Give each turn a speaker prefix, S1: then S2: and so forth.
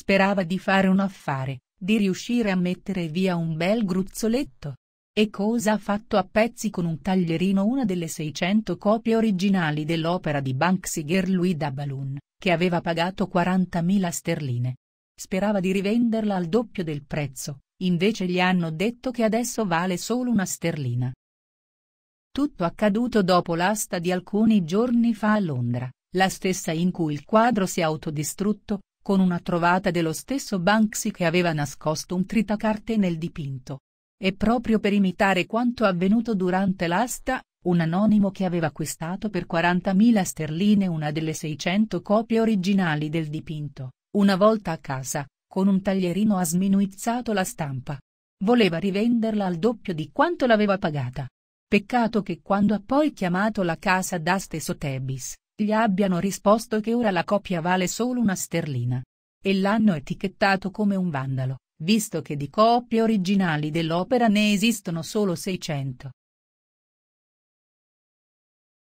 S1: Sperava di fare un affare, di riuscire a mettere via un bel gruzzoletto. E cosa ha fatto a pezzi con un taglierino una delle 600 copie originali dell'opera di Banksy Gerluida Balloon, che aveva pagato 40.000 sterline. Sperava di rivenderla al doppio del prezzo, invece gli hanno detto che adesso vale solo una sterlina. Tutto accaduto dopo l'asta di alcuni giorni fa a Londra, la stessa in cui il quadro si è autodistrutto, con una trovata dello stesso Banksy che aveva nascosto un tritacarte nel dipinto. E proprio per imitare quanto avvenuto durante l'asta, un anonimo che aveva acquistato per 40.000 sterline una delle 600 copie originali del dipinto, una volta a casa, con un taglierino ha sminuizzato la stampa. Voleva rivenderla al doppio di quanto l'aveva pagata. Peccato che quando ha poi chiamato la casa d'aste Sotheby's, gli abbiano risposto che ora la coppia vale solo una sterlina. E l'hanno etichettato come un vandalo, visto che di copie originali dell'opera ne esistono solo 600.